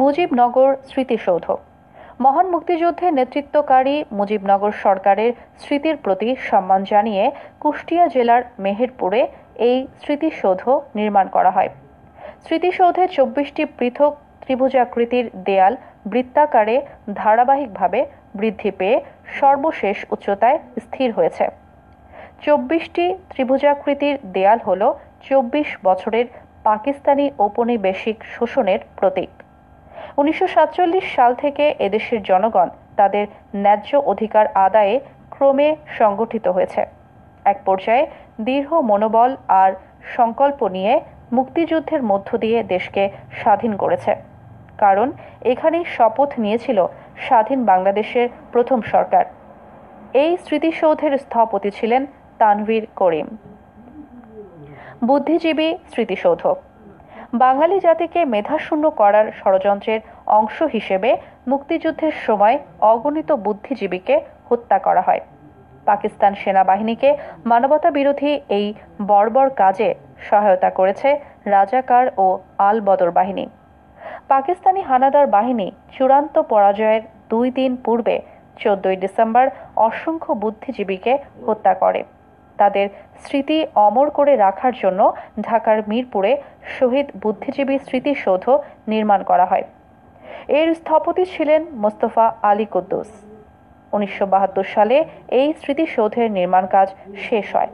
মুজিবনগর স্মৃতিসৌধ মহান মুক্তিযুদ্ধে নেতৃত্বকারী মুজিবনগর সরকারের স্মৃতির প্রতি সম্মান জানিয়ে কুষ্টিয়া জেলার মেহেরপুরে এই স্মৃতিসৌধ নির্মাণ করা হয় স্মৃতিসৌধে চব্বিশটি পৃথক ত্রিভুজাকৃতির দেয়াল বৃত্তাকারে ধারাবাহিকভাবে বৃদ্ধি পেয়ে সর্বশেষ উচ্চতায় স্থির হয়েছে চব্বিশটি ত্রিভুজাকৃতির দেয়াল হল চব্বিশ বছরের পাকিস্তানি ঔপনিবেশিক শোষণের প্রতীক উনিশশো সাল থেকে এদেশের জনগণ তাদের ন্যায্য অধিকার আদায়ে ক্রমে সংগঠিত হয়েছে এক পর্যায়ে দীর্ঘ মনোবল আর সংকল্প নিয়ে মুক্তিযুদ্ধের মধ্য দিয়ে দেশকে স্বাধীন করেছে কারণ এখানেই শপথ নিয়েছিল স্বাধীন বাংলাদেশের প্রথম সরকার এই স্মৃতিসৌধের স্থপতি ছিলেন তানভীর করিম বুদ্ধিজীবী স্মৃতিসৌধ বাঙালি জাতিকে মেধাশূন্য করার ষড়যন্ত্রের অংশ হিসেবে মুক্তিযুদ্ধের সময় অগণিত বুদ্ধিজীবীকে হত্যা করা হয় পাকিস্তান সেনাবাহিনীকে মানবতা বিরোধী এই বর্বর কাজে সহায়তা করেছে রাজাকার ও আল বদর বাহিনী পাকিস্তানি হানাদার বাহিনী চূড়ান্ত পরাজয়ের দুই দিন পূর্বে চোদ্দই ডিসেম্বর অসংখ্য বুদ্ধিজীবীকে হত্যা করে তাদের স্মৃতি অমর করে রাখার জন্য ঢাকার মিরপুরে শহীদ বুদ্ধিজীবী স্মৃতিসৌধ নির্মাণ করা হয় এর স্থপতি ছিলেন মোস্তফা আলী কুদ্দুস উনিশশো সালে এই স্মৃতিসৌধের নির্মাণ কাজ শেষ হয়